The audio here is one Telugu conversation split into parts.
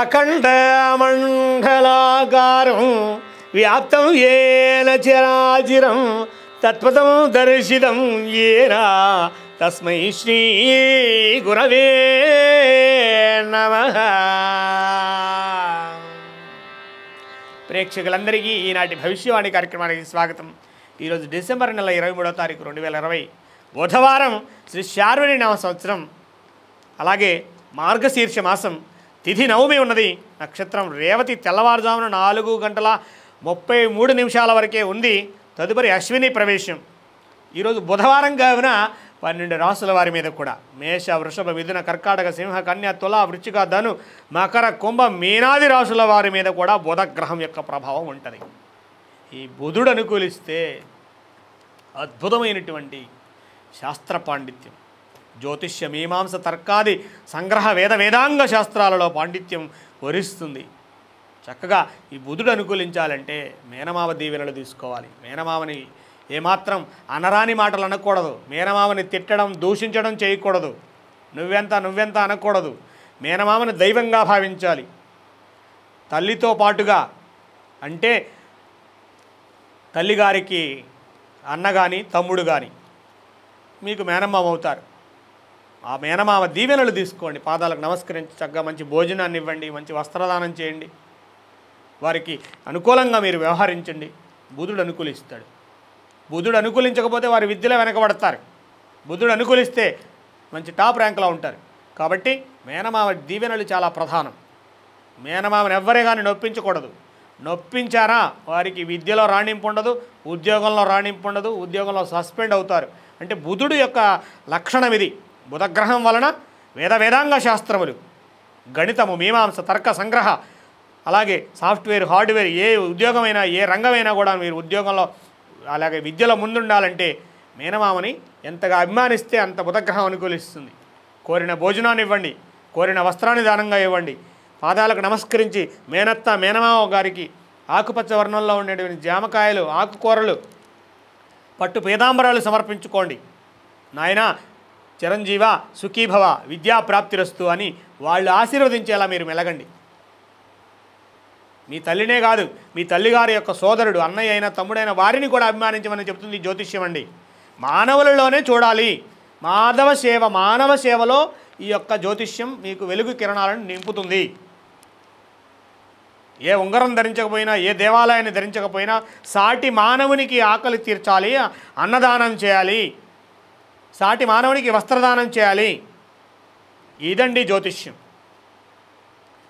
అఖండ మండలాకారం వ్యాప్తం ఏన చరాచిరం తత్పదం దర్శితం ఏనా తస్మై శ్రీ గురవే నమ ప్రేక్షకులందరికీ ఈనాటి భవిష్యవాణి కార్యక్రమానికి స్వాగతం ఈరోజు డిసెంబర్ నెల ఇరవై మూడో తారీఖు రెండు వేల ఇరవై బుధవారం శ్రీ శార్వరి నవ సంవత్సరం అలాగే మార్గశీర్ష మాసం తిథి నవమి ఉన్నది నక్షత్రం రేవతి తెల్లవారుజామున నాలుగు గంటల ముప్పై మూడు నిమిషాల వరకే ఉంది తదుపరి అశ్విని ప్రవేశం ఈరోజు బుధవారం కావున పన్నెండు రాసుల వారి మీద కూడా మేష వృషభ మిథున కర్కాటక సింహ కన్య తుల వృచ్చిక ధను మకర కుంభ మీనాది రాసుల వారి మీద కూడా బుధగ్రహం యొక్క ప్రభావం ఉంటుంది ఈ బుధుడు అనుకూలిస్తే అద్భుతమైనటువంటి శాస్త్ర పాండిత్యం జ్యోతిష్య మీమాంస తర్కాది సంగ్రహ వేద వేదాంగ శాస్త్రాలలో పాండిత్యం వరిస్తుంది చక్కగా ఈ బుధుడు అనుకూలించాలంటే మేనమావ దీవెనలు తీసుకోవాలి మేనమావని ఏమాత్రం అనరాని మాటలు అనకూడదు మేనమామని తిట్టడం దూషించడం చేయకూడదు నువ్వెంత నువ్వెంత అనకూడదు మేనమామని దైవంగా భావించాలి తల్లితో పాటుగా అంటే తల్లిగారికి అన్న కానీ తమ్ముడు కానీ మీకు మేనమామ అవుతారు ఆ మేనమామ దీవెనలు తీసుకోండి పాదాలకు నమస్కరించి చక్కగా మంచి భోజనాన్ని ఇవ్వండి మంచి వస్త్రదానం చేయండి వారికి అనుకూలంగా మీరు వ్యవహరించండి బుధుడు అనుకూలిస్తాడు బుధుడు అనుకూలించకపోతే వారి విద్యలో వెనకబడతారు బుధుడు అనుకూలిస్తే మంచి టాప్ ర్యాంక్లో ఉంటారు కాబట్టి మేనమామ దీవెనలు చాలా ప్రధానం మేనమావని ఎవ్వరే కానీ నొప్పించకూడదు నొప్పించారా వారికి విద్యలో రాణింపు ఉండదు ఉద్యోగంలో రాణింపు ఉండదు ఉద్యోగంలో సస్పెండ్ అవుతారు అంటే బుధుడు యొక్క లక్షణం ఇది బుధగ్రహం వలన వేద వేదాంగ శాస్త్రములు గణితము మీమాంస తర్క సంగ్రహ అలాగే సాఫ్ట్వేర్ హార్డ్వేర్ ఏ ఉద్యోగమైనా ఏ రంగమైనా కూడా మీరు ఉద్యోగంలో అలాగే విద్యలో ముందుండాలంటే మేనమామని ఎంతగా అభిమానిస్తే అంత బుధగ్రహం అనుకూలిస్తుంది కోరిన భోజనాన్ని ఇవ్వండి కోరిన వస్త్రాన్ని దానంగా ఇవ్వండి పాదాలకు నమస్కరించి మేనత్త మేనమామ గారికి ఆకుపచ్చ వర్ణంలో ఉండేటువంటి జామకాయలు ఆకుకూరలు పట్టు పేదాంబరాలు సమర్పించుకోండి నాయన చిరంజీవ సుఖీభవ విద్యాప్రాప్తిరస్తు అని వాళ్ళు ఆశీర్వదించేలా మీరు మెలగండి మీ తల్లినే కాదు మీ తల్లిగారి యొక్క సోదరుడు అన్నయ్య అయిన తమ్ముడైన వారిని కూడా అభిమానించమని చెబుతుంది జ్యోతిష్యం అండి మానవులలోనే చూడాలి మాధవ సేవ మానవ సేవలో ఈ యొక్క జ్యోతిష్యం మీకు వెలుగు కిరణాలను నింపుతుంది ఏ ఉంగరం ధరించకపోయినా ఏ దేవాలయాన్ని ధరించకపోయినా సాటి మానవునికి ఆకలి తీర్చాలి అన్నదానం చేయాలి సాటి మానవునికి వస్త్రదానం చేయాలి ఇదండి జ్యోతిష్యం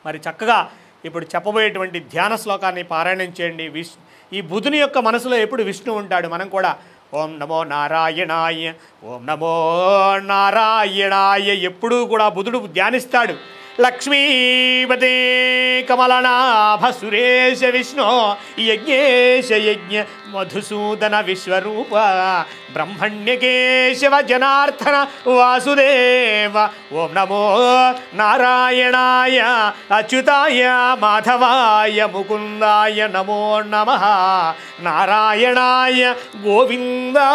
మరి చక్కగా ఇప్పుడు చెప్పబోయేటువంటి ధ్యాన శ్లోకాన్ని పారాయణం చేయండి విష్ ఈ బుధుని యొక్క మనసులో ఎప్పుడు విష్ణు ఉంటాడు మనం కూడా ఓం నమో నారాయణాయ ఓం నమో నారాయణాయ ఎప్పుడూ కూడా బుధుడు ధ్యానిస్తాడు लक्ष्मीपते कमलनाभसुरेश विष्णु यज्ञेश यज्ञ मधुसूदन विश्वरूप ब्रह्मण्यकेशवजनार्थन वासुदेव ओं नमो नारायणा अच्युताय माधवाय मुकुन्दाय नमो नम नारायणा गोविंदा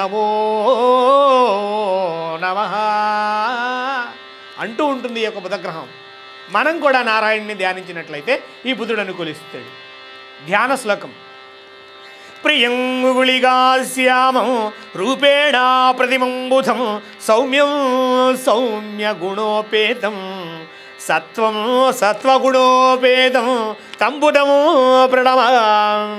नमो नमः అంటూ ఉంటుంది ఈ యొక్క బుధగ్రహం మనం కూడా నారాయణ్ని ధ్యానించినట్లయితే ఈ బుధుడు అనుకూలిస్తాడు ధ్యాన శ్లోకం ప్రియంగుళిగా శ్యామం రూపేణా ప్రతిమంబుధం సౌమ్యం సౌమ్య గుణోపేతం సత్వము సత్వగుణోపేతం తంబుదము ప్రణమ్యహం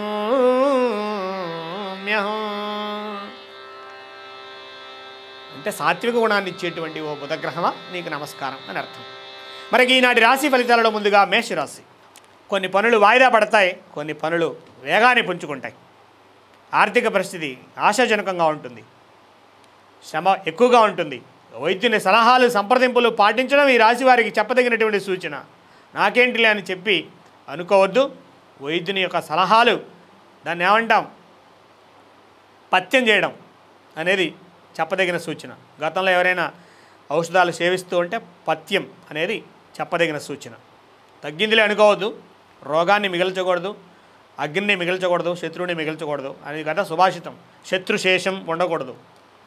అంటే సాత్విక గుణాన్ని ఇచ్చేటువంటి ఓ బుధగ్రహమా నీకు నమస్కారం అని అర్థం మనకి ఈనాటి రాశి ఫలితాలలో ముందుగా మేషరాశి కొన్ని పనులు వాయిదా పడతాయి కొన్ని పనులు వేగాన్ని పుంజుకుంటాయి ఆర్థిక పరిస్థితి ఆశాజనకంగా ఉంటుంది శ్రమ ఎక్కువగా ఉంటుంది వైద్యుని సలహాలు సంప్రదింపులు పాటించడం ఈ రాశి వారికి చెప్పదగినటువంటి సూచన నాకేంటిలే అని చెప్పి అనుకోవద్దు వైద్యుని యొక్క సలహాలు దాన్ని ఏమంటాం పత్యం చేయడం అనేది చెప్పదగిన సూచన గతంలో ఎవరైనా ఔషధాలు సేవిస్తూ ఉంటే పథ్యం అనేది చెప్పదగిన సూచన తగ్గిందిలే అనుకోవద్దు రోగాన్ని మిగల్చకూడదు అగ్నిని మిగిల్చకూడదు శత్రువుని మిగల్చకూడదు అనేది గత సుభాషితం శత్రుశేషం ఉండకూడదు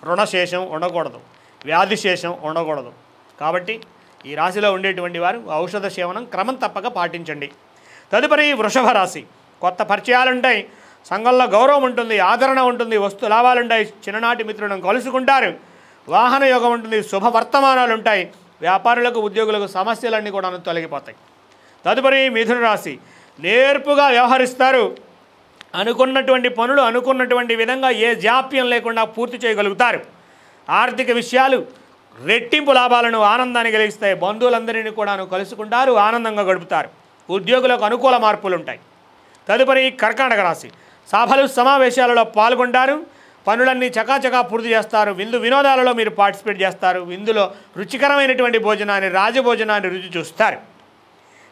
రుణశేషం ఉండకూడదు వ్యాధిశేషం ఉండకూడదు కాబట్టి ఈ రాశిలో ఉండేటువంటి వారు ఔషధ సేవనం క్రమం తప్పక పాటించండి తదుపరి వృషభ రాశి కొత్త పరిచయాలుంటాయి సంఘంలో గౌరవం ఉంటుంది ఆదరణ ఉంటుంది వస్తు లాభాలు ఉంటాయి చిన్ననాటి మిత్రులను కలుసుకుంటారు వాహన యోగం ఉంటుంది శుభ వర్తమానాలు ఉంటాయి వ్యాపారులకు ఉద్యోగులకు సమస్యలన్నీ కూడా తొలగిపోతాయి తదుపరి మిథున రాశి నేర్పుగా వ్యవహరిస్తారు అనుకున్నటువంటి పనులు అనుకున్నటువంటి విధంగా ఏ జాప్యం లేకుండా పూర్తి చేయగలుగుతారు ఆర్థిక విషయాలు రెట్టింపు లాభాలను ఆనందాన్ని కలిగిస్తాయి బంధువులందరినీ కూడాను కలుసుకుంటారు ఆనందంగా గడుపుతారు ఉద్యోగులకు అనుకూల మార్పులు ఉంటాయి తదుపరి కర్కాటక రాశి సభలు సమావేశాలలో పాల్గొంటారు పనులన్నీ చకాచకా పూర్తి చేస్తారు విందు వినోదాలలో మీరు పార్టిసిపేట్ చేస్తారు విందులో రుచికరమైనటువంటి భోజనాన్ని రాజభోజనాన్ని రుచి చూస్తారు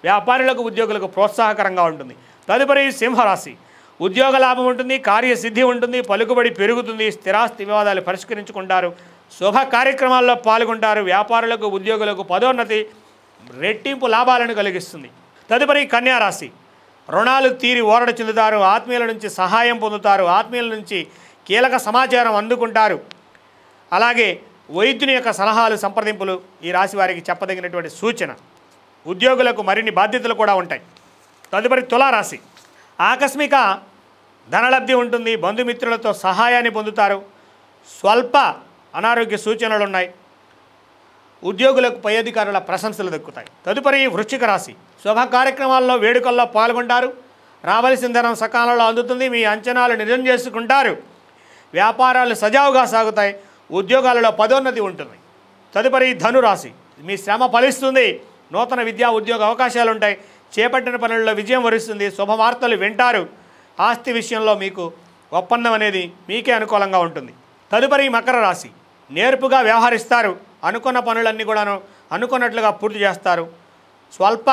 వ్యాపారులకు ఉద్యోగులకు ప్రోత్సాహకరంగా ఉంటుంది తదుపరి సింహరాశి ఉద్యోగ లాభం ఉంటుంది కార్యసిద్ధి ఉంటుంది పలుకుబడి పెరుగుతుంది స్థిరాస్తి వివాదాలు పరిష్కరించుకుంటారు శుభ కార్యక్రమాల్లో పాల్గొంటారు వ్యాపారులకు ఉద్యోగులకు పదోన్నతి రెట్టింపు లాభాలను కలిగిస్తుంది తదుపరి కన్యారాశి రుణాలు తీరి ఓరడ చెందుతారు ఆత్మీయుల నుంచి సహాయం పొందుతారు ఆత్మీయుల నుంచి కీలక సమాచారం అందుకుంటారు అలాగే వైద్యుని యొక్క సలహాలు సంప్రదింపులు ఈ రాశి వారికి చెప్పదగినటువంటి సూచన ఉద్యోగులకు మరిన్ని బాధ్యతలు కూడా ఉంటాయి తదుపరి తులారాశి ఆకస్మిక ధనలబ్ధి ఉంటుంది బంధుమిత్రులతో సహాయాన్ని పొందుతారు స్వల్ప అనారోగ్య సూచనలు ఉన్నాయి ఉద్యోగులకు పై అధికారుల ప్రశంసలు దక్కుతాయి తదుపరి వృశ్చిక రాశి శుభ కార్యక్రమాల్లో వేడుకల్లో పాల్గొంటారు రావలసిన ధనం సకాలంలో అందుతుంది మీ అంచనాలు నిజం చేసుకుంటారు వ్యాపారాలు సజావుగా సాగుతాయి ఉద్యోగాలలో పదోన్నతి ఉంటుంది తదుపరి ధనురాశి మీ శ్రమ ఫలిస్తుంది నూతన విద్యా ఉద్యోగ అవకాశాలు ఉంటాయి చేపట్టిన పనుల్లో విజయం వరిస్తుంది శుభవార్తలు వింటారు ఆస్తి విషయంలో మీకు ఒప్పందం అనేది మీకే అనుకూలంగా ఉంటుంది తదుపరి మకర రాశి నేర్పుగా వ్యవహరిస్తారు అనుకున్న పనులన్నీ కూడాను అనుకున్నట్లుగా పూర్తి చేస్తారు స్వల్ప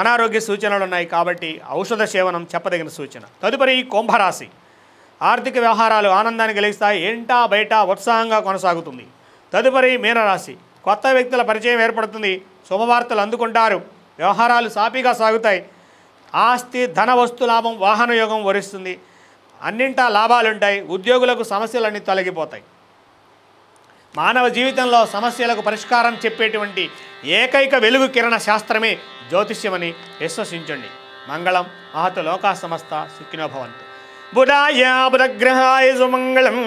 అనారోగ్య సూచనలు ఉన్నాయి కాబట్టి ఔషధ సేవనం చెప్పదగిన సూచన తదుపరి కుంభరాశి ఆర్థిక వ్యవహారాలు ఆనందాన్ని కలిగిస్తాయి ఏంటా బయట ఉత్సాహంగా కొనసాగుతుంది తదుపరి మీనరాశి కొత్త వ్యక్తుల పరిచయం ఏర్పడుతుంది శుభవార్తలు అందుకుంటారు వ్యవహారాలు సాపీగా సాగుతాయి ఆస్తి ధన వస్తు లాభం వాహన యోగం వరిస్తుంది అన్నింటా లాభాలుంటాయి ఉద్యోగులకు సమస్యలన్నీ తొలగిపోతాయి మానవ జీవితంలో సమస్యలకు పరిష్కారం చెప్పేటువంటి ఏకైక వెలుగు కిరణ శాస్త్రమే జ్యోతిష్యమని విశ్వసించండి మంగళం మహత లోకా సమస్త సుఖినోభవంతు బుధాయ బుధగ్రహాయ సుమంగళం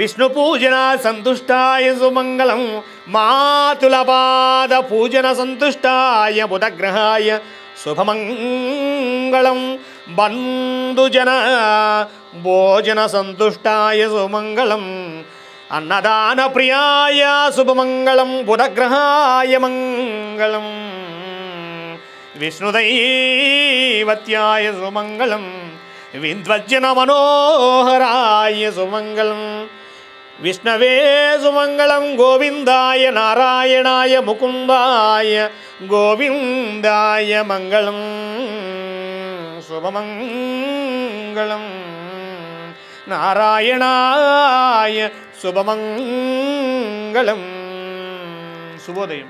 విష్ణు పూజన సంతుష్టాయ సుమంగళం పాద పూజన సంతుష్టాయ బుధగ్రహాయ శుభమంగళం బంధుజన భోజన సంతుష్టాయ సుమంగళం அன்னதான பிரியாய சுபமங்கலம் புதகிரகாய மங்கலம் விஷ்ணுதைவத்தியாய சுமங்கலம் விந்த்வஜன மனோகராய சுமங்கலம் விஷ்ணவே சுமங்கலம் கோவிந்தாய நாராயணாய முகுந்தாய கோவிந்தாய மங்களம் சுபமங்கலம் നാരായണായ ശുഭമംഗളം ശുഭോദയം